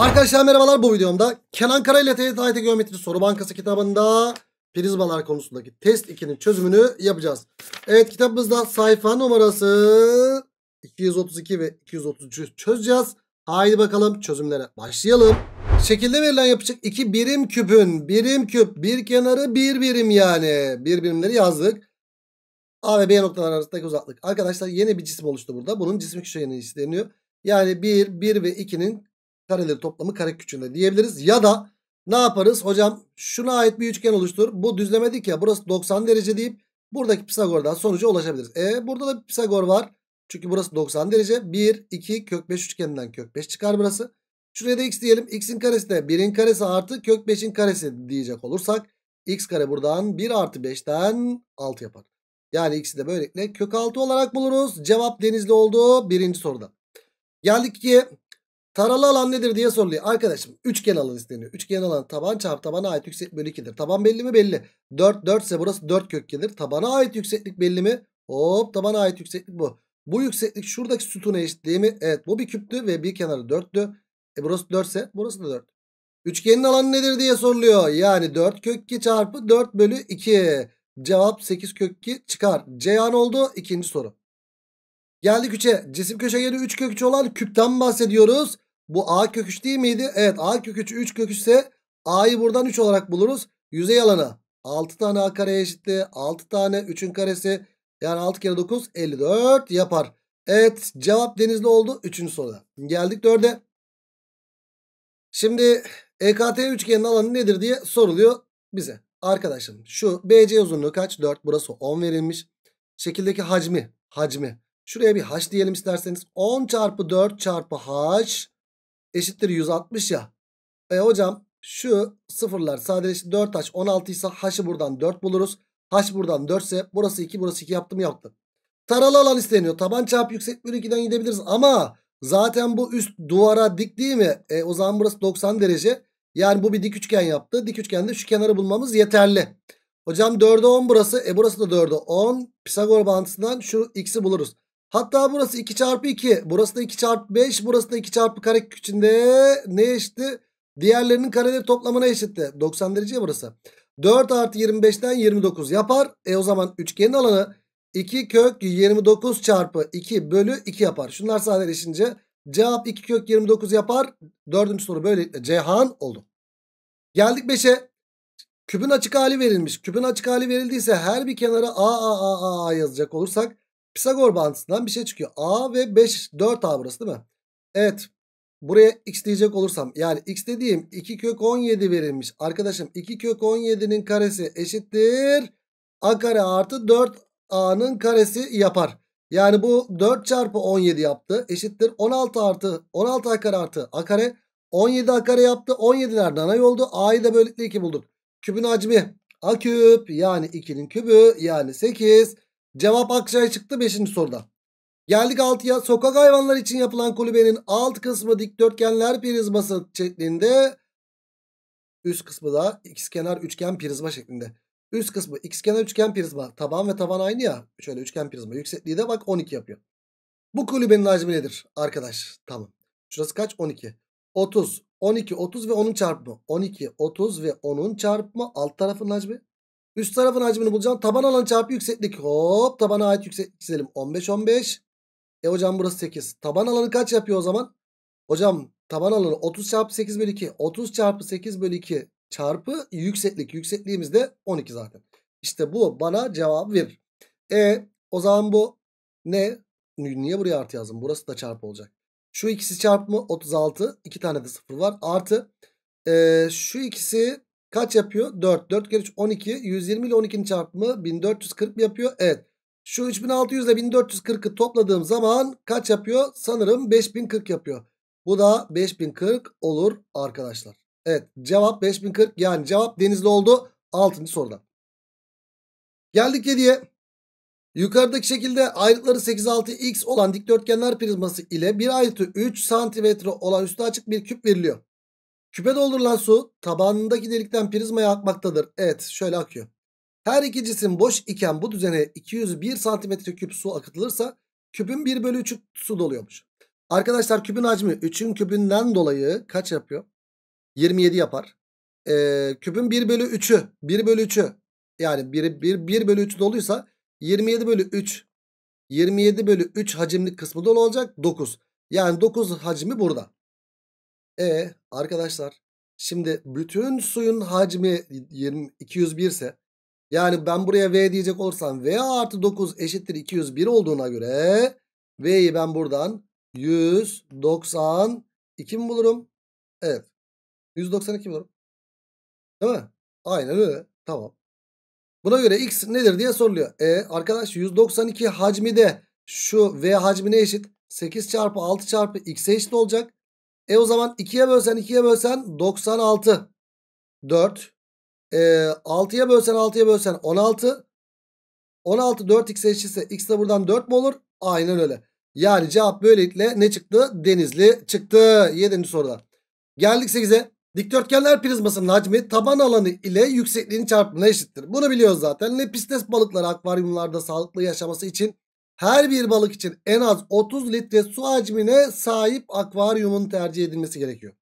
Arkadaşlar merhabalar bu videomda Kenan Kara ile TYT Geometri Soru Bankası kitabında prizmalar konusundaki test 2'nin çözümünü yapacağız. Evet kitabımızda sayfa numarası 232 ve 233'ü çözeceğiz. Haydi bakalım çözümlere başlayalım. Şekilde verilen yapışık 2 birim küpün birim küp bir kenarı bir birim yani. Bir birimleri yazdık. A ve B noktalar arasındaki uzaklık. Arkadaşlar yeni bir cisim oluştu burada. Bunun cismi köşegeni isteniyor. Yani 1, 1 ve 2'nin kareleri toplamı kare küçüğünde diyebiliriz. Ya da ne yaparız? Hocam şuna ait bir üçgen oluştur. Bu düzlemedik ya burası 90 derece deyip buradaki Pisagor'dan sonuca ulaşabiliriz. E burada da Pisagor var. Çünkü burası 90 derece. 1, 2 kök 5 üçgeninden kök 5 çıkar burası. Şuraya da x diyelim. x'in karesi de 1'in karesi artı kök 5'in karesi diyecek olursak x kare buradan 1 artı 5'ten 6 yapar. Yani x'i de böylelikle kök 6 olarak buluruz. Cevap denizli oldu birinci soruda. Geldik ki Taralı alan nedir diye soruluyor. Arkadaşım üçgen alan isteniyor. Üçgen alan taban çarpı tabana ait yükseklik bölü 2'dir. Taban belli mi? Belli. 4 4 ise burası 4 kökkedir. Tabana ait yükseklik belli mi? Hop tabana ait yükseklik bu. Bu yükseklik şuradaki sütuna eşit değil mi? Evet bu bir küptü ve bir kenarı 4'tü. E burası 4 ise burası da 4. Üçgenin alanı nedir diye soruluyor. Yani 4 kök 2 çarpı 4 bölü 2. Cevap 8 kök 2 çıkar. Ceyhan oldu ikinci soru. Geldik küçe. Cisim köşegeni 3 kök 3 olan küpten bahsediyoruz. Bu A kök değil miydi? Evet A kök 3 3 ise A'yı buradan 3 olarak buluruz. Yüzey alanı 6 tane A kareye eşitti. 6 tane 3'ün karesi yani 6 kere 9 54 yapar. Evet cevap denizli oldu 3. soruda. Geldik 4'e. Şimdi EKT üçgenin alanı nedir diye soruluyor bize. Arkadaşım şu BC uzunluğu kaç? 4 burası 10 verilmiş. Şekildeki hacmi hacmi Şuraya bir h diyelim isterseniz. 10 çarpı 4 çarpı h eşittir 160 ya. E hocam şu sıfırlar sadece 4h 16 ise h'ı buradan 4 buluruz. h buradan 4 ise burası 2 burası 2 yaptım yaptım. Taralı alan isteniyor. Taban çarpı yüksek bölü 2'den gidebiliriz ama zaten bu üst duvara dik değil mi? E, o zaman burası 90 derece. Yani bu bir dik üçgen yaptı. Dik üçgende şu kenarı bulmamız yeterli. Hocam 4'e 10 burası. E burası da 4'e 10. Pisagor bağıntısından şu x'i buluruz. Hatta burası 2 çarpı 2. Burası da 2 çarpı 5. Burası da 2 çarpı karekök içinde ne eşitti? Diğerlerinin kareleri toplamına eşitti. 90 dereceye burası. 4 artı 25'ten 29 yapar. E o zaman üçgenin alanı 2 kök 29 çarpı 2 bölü 2 yapar. Şunlar sadeleşince cevap 2 kök 29 yapar. Dördüncü soru böylelikle Ceyhan oldu. Geldik 5'e. Küpün açık hali verilmiş. Küpün açık hali verildiyse her bir kenara A A A, A yazacak olursak Pisagor bağıntısından bir şey çıkıyor. A ve 5 4A burası değil mi? Evet. Buraya x diyecek olursam yani x dediğim 2 kök 17 verilmiş. Arkadaşım 2 kök 17'nin karesi eşittir. A kare artı 4A'nın karesi yapar. Yani bu 4 çarpı 17 yaptı. Eşittir 16 artı 16 a kare artı a kare. 17 a kare yaptı. 17 17'ler nanay oldu. A'yı da böylelikle 2 bulduk. Kübün hacmi a küp yani 2'nin kübü yani 8. Cevap Akçay çıktı 5. soruda. Geldik 6'ya. Sokak hayvanları için yapılan kulübenin alt kısmı dikdörtgenler prizması şeklinde. Üst kısmı da ikizkenar üçgen prizma şeklinde. Üst kısmı ikizkenar üçgen prizma. Taban ve taban aynı ya. Şöyle üçgen prizma. Yüksekliği de bak 12 yapıyor. Bu kulübenin hacmi nedir arkadaş? Tamam. Şurası kaç? 12. 30. 12, 30 ve 10'un çarpımı. 12, 30 ve 10'un çarpımı alt tarafın hacmi. Üst tarafın hacmini bulacağım. Taban alan çarpı yükseklik. Hop tabana ait yükseklik çizelim. 15 15. E hocam burası 8. Taban alanı kaç yapıyor o zaman? Hocam taban alanı 30 çarpı 8 bölü 2. 30 çarpı 8 bölü 2 çarpı yükseklik. Yüksekliğimiz de 12 zaten. İşte bu bana cevap verir. E o zaman bu ne? Niye buraya artı yazdım? Burası da çarpı olacak. Şu ikisi mı 36. 2 tane de 0 var. Artı e, şu ikisi Kaç yapıyor? 4. 4 kere 3 12. 120 ile 12'nin çarpımı 1440 yapıyor? Evet. Şu 3600 ile 1440'ı topladığım zaman kaç yapıyor? Sanırım 5040 yapıyor. Bu da 5040 olur arkadaşlar. Evet cevap 5040 yani cevap denizli oldu 6. soruda. Geldik 7'ye. Yukarıdaki şekilde ayrıtları 8 6 x olan dikdörtgenler prizması ile bir ayrıtı 3 cm olan üstü açık bir küp veriliyor. Küpe doldurulan su tabanındaki delikten prizmaya akmaktadır. Evet şöyle akıyor. Her iki cisim boş iken bu düzene 201 santimetre küp su akıtılırsa küpün 1 bölü 3'ü su doluyormuş. Arkadaşlar küpün hacmi 3'ün küpünden dolayı kaç yapıyor? 27 yapar. Ee, küpün 1 bölü 3'ü 1 bölü 3'ü yani 1, 1, 1 bölü 3 doluysa 27 bölü 3 27 bölü 3 hacimli kısmı dolu olacak 9. Yani 9 hacmi burada. E arkadaşlar şimdi bütün suyun hacmi 20, 201 ise yani ben buraya V diyecek olursam V artı 9 eşittir 201 olduğuna göre V'yi ben buradan 192 mi bulurum? Evet. 192 bulurum. Değil mi? Aynen öyle. Tamam. Buna göre x nedir diye soruluyor. E arkadaş 192 hacmi de şu V hacmine eşit. 8 çarpı 6 çarpı x'e eşit olacak. E o zaman 2'ye bölsen 2'ye bölsen 96. 4. E, 6'ya bölsen 6'ya bölsen 16. 16 4x eşitse x de buradan 4 mi olur? Aynen öyle. Yani cevap böylelikle ne çıktı? Denizli çıktı. 7. soruda. Geldik 8'e. Dikdörtgenler prizmasının hacmi taban alanı ile yüksekliğin çarpımına eşittir. Bunu biliyoruz zaten. Lepistes balıkları akvaryumlarda sağlıklı yaşaması için her bir balık için en az 30 litre su hacmine sahip akvaryumun tercih edilmesi gerekiyor.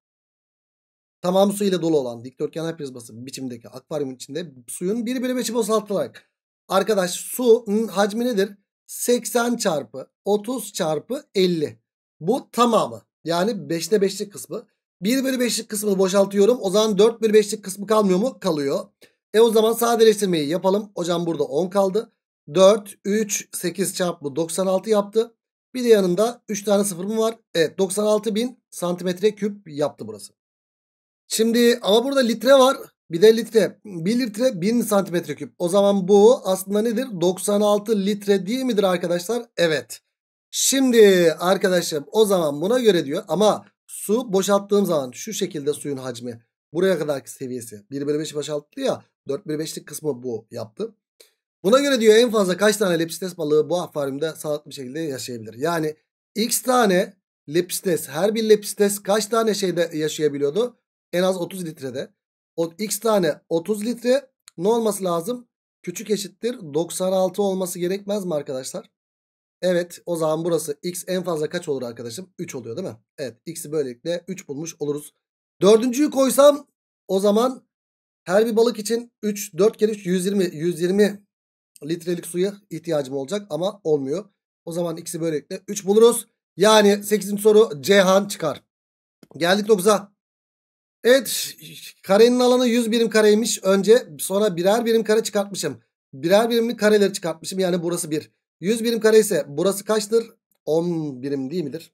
Tamam su ile dolu olan dikdörtgen prizması biçimdeki akvaryumun içinde suyun 1 bölü 5'i boşaltılarak. Arkadaş suyun hacmi nedir? 80 çarpı 30 çarpı 50. Bu tamamı yani 5'te 5'lik kısmı. 1 bölü 5'lik kısmını boşaltıyorum. O zaman 4 bölü 5'lik kısmı kalmıyor mu? Kalıyor. E o zaman sadeleştirmeyi yapalım. Hocam burada 10 kaldı. 4, 3, 8 çarpı 96 yaptı. Bir de yanında 3 tane sıfır mı var? Evet 96 bin santimetre küp yaptı burası. Şimdi ama burada litre var. Bir de litre. 1 litre 1000 santimetre küp. O zaman bu aslında nedir? 96 litre değil midir arkadaşlar? Evet. Şimdi arkadaşım o zaman buna göre diyor ama su boşalttığım zaman şu şekilde suyun hacmi buraya kadarki seviyesi 1 bölü 5 boşalttı ya 4 bölü 5'lik kısmı bu yaptı. Buna göre diyor en fazla kaç tane lepstes balığı bu akvaryumda sağlıklı bir şekilde yaşayabilir? Yani x tane lepstes her bir lepstes kaç tane şeyde yaşayabiliyordu? En az 30 litrede. O x tane 30 litre ne olması lazım? Küçük eşittir 96 olması gerekmez mi arkadaşlar? Evet o zaman burası x en fazla kaç olur arkadaşım? 3 oluyor değil mi? Evet x'i böylelikle 3 bulmuş oluruz. Dördüncüyü koysam o zaman her bir balık için 3 4 kere 3 120 120 litrelik suya ihtiyacım olacak ama olmuyor. O zaman ikisi böylelikle 3 buluruz. Yani 8. soru Cihan çıkar. Geldik 9'a. Evet karenin alanı 100 birim kareymiş. Önce sonra birer birim kare çıkartmışım. Birer birimli kareleri çıkartmışım. Yani burası 1. 100 birim kare ise burası kaçtır? 10 birim değil midir?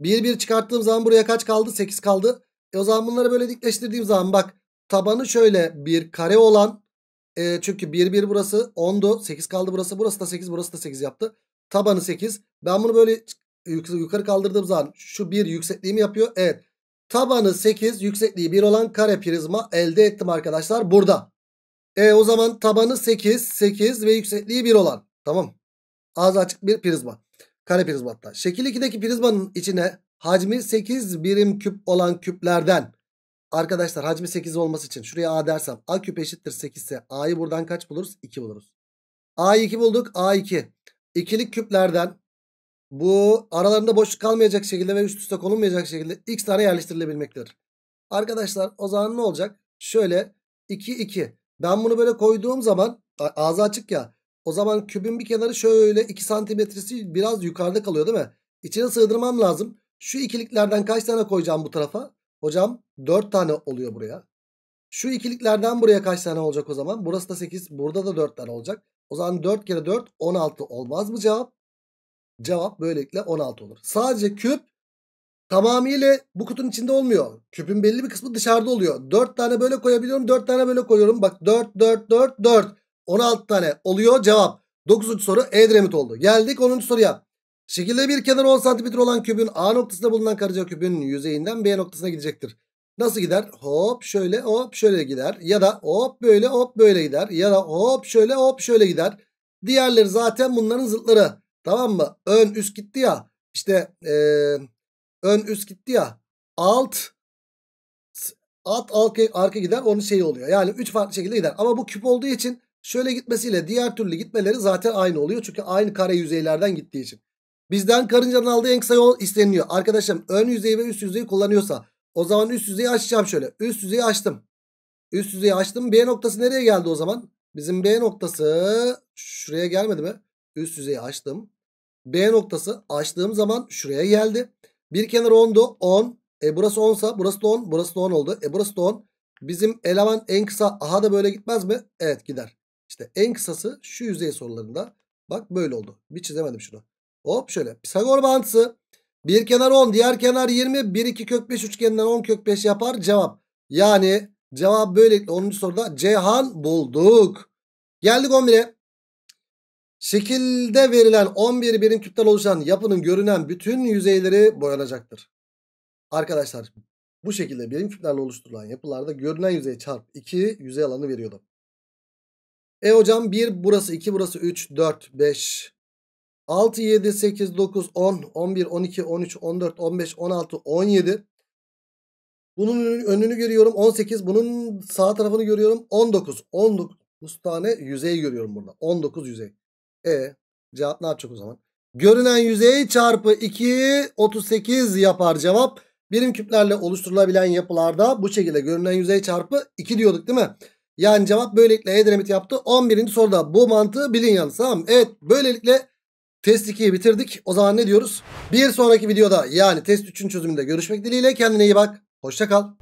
1 1 çıkarttığım zaman buraya kaç kaldı? 8 kaldı. E o zaman bunları böyle dikleştirdiğim zaman bak tabanı şöyle bir kare olan e, çünkü 1 1 burası 10'du. 8 kaldı burası. Burası da 8 burası da 8 yaptı. Tabanı 8. Ben bunu böyle yukarı kaldırdığım zaman şu 1 yüksekliğimi yapıyor. Evet. Tabanı 8 yüksekliği 1 olan kare prizma elde ettim arkadaşlar burada. E o zaman tabanı 8 8 ve yüksekliği 1 olan. Tamam. Ağzı açık bir prizma. Kare prizma hatta. Şekil 2'deki prizmanın içine hacmi 8 birim küp olan küplerden Arkadaşlar hacmi 8 olması için şuraya A dersem A küp eşittir 8 ise A'yı buradan kaç buluruz? 2 buluruz. A'yı 2 bulduk. A2. İkilik küplerden bu aralarında boşluk kalmayacak şekilde ve üst üste konulmayacak şekilde x tane yerleştirilebilmektedir. Arkadaşlar o zaman ne olacak? Şöyle 2 2. Ben bunu böyle koyduğum zaman ağzı açık ya. O zaman kübün bir kenarı şöyle 2 santimetresi biraz yukarıda kalıyor değil mi? İçine sığdırmam lazım. Şu ikiliklerden kaç tane koyacağım bu tarafa? Hocam 4 tane oluyor buraya. Şu ikiliklerden buraya kaç tane olacak o zaman? Burası da 8. Burada da 4 tane olacak. O zaman 4 kere 4 16 olmaz mı cevap? Cevap böylelikle 16 olur. Sadece küp tamamıyla bu kutunun içinde olmuyor. Küpün belli bir kısmı dışarıda oluyor. 4 tane böyle koyabiliyorum. 4 tane böyle koyuyorum. Bak 4 4 4 4. 16 tane oluyor cevap. 9. soru Edremit oldu. Geldik 10. soruya. Şekilde bir kenar 10 santimetre olan kübün A noktasında bulunan karaca kübün yüzeyinden B noktasına gidecektir. Nasıl gider? Hop şöyle hop şöyle gider. Ya da hop böyle hop böyle gider. Ya da hop şöyle hop şöyle gider. Diğerleri zaten bunların zıtları. Tamam mı? Ön üst gitti ya. İşte ee, ön üst gitti ya. Alt alt arka, arka gider. Onun şeyi oluyor. Yani 3 farklı şekilde gider. Ama bu küp olduğu için şöyle gitmesiyle diğer türlü gitmeleri zaten aynı oluyor. Çünkü aynı kare yüzeylerden gittiği için. Bizden karıncanın aldığı en kısa yol isteniliyor. Arkadaşım ön yüzeyi ve üst yüzeyi kullanıyorsa o zaman üst yüzeyi açacağım şöyle. Üst yüzeyi açtım. Üst yüzeyi açtım. B noktası nereye geldi o zaman? Bizim B noktası şuraya gelmedi mi? Üst yüzeyi açtım. B noktası açtığım zaman şuraya geldi. Bir kenar 10'du. 10. E burası 10'sa burası da 10. Burası da 10 oldu. E burası da 10. Bizim eleman en kısa aha da böyle gitmez mi? Evet gider. İşte en kısası şu yüzey sorularında. Bak böyle oldu. Bir çizemedim şunu. Hop şöyle Pisagor bağıntısı. Bir kenar 10 diğer kenar 20. 1 2 kök 5 üçgeninden 10 kök 5 yapar cevap. Yani cevap böylelikle 10. soruda Ceyhan bulduk. Geldik 11'e. Şekilde verilen 11 birim küpten oluşan yapının görünen bütün yüzeyleri boyanacaktır. Arkadaşlar bu şekilde birim küplerle oluşturulan yapılarda görünen yüzey çarp 2 yüzey alanı veriyordu. E hocam 1 burası 2 burası 3 4 5 6, 7, 8, 9, 10, 11, 12, 13, 14, 15, 16, 17. Bunun önünü görüyorum 18. Bunun sağ tarafını görüyorum 19. 19 tane yüzey görüyorum burada. 19 yüzey. E cevap ne yapacak o zaman? Görünen yüzey çarpı 2 38 yapar cevap. Birim küplerle oluşturulabilen yapılarda bu şekilde görünen yüzey çarpı 2 diyorduk değil mi? Yani cevap böylelikle E dinamit yaptı. 11. soruda bu mantığı bilin yalnız tamam mı? Evet böylelikle Test 2'yi bitirdik. O zaman ne diyoruz? Bir sonraki videoda yani test 3'ün çözümünde görüşmek dileğiyle. Kendine iyi bak. Hoşça kal.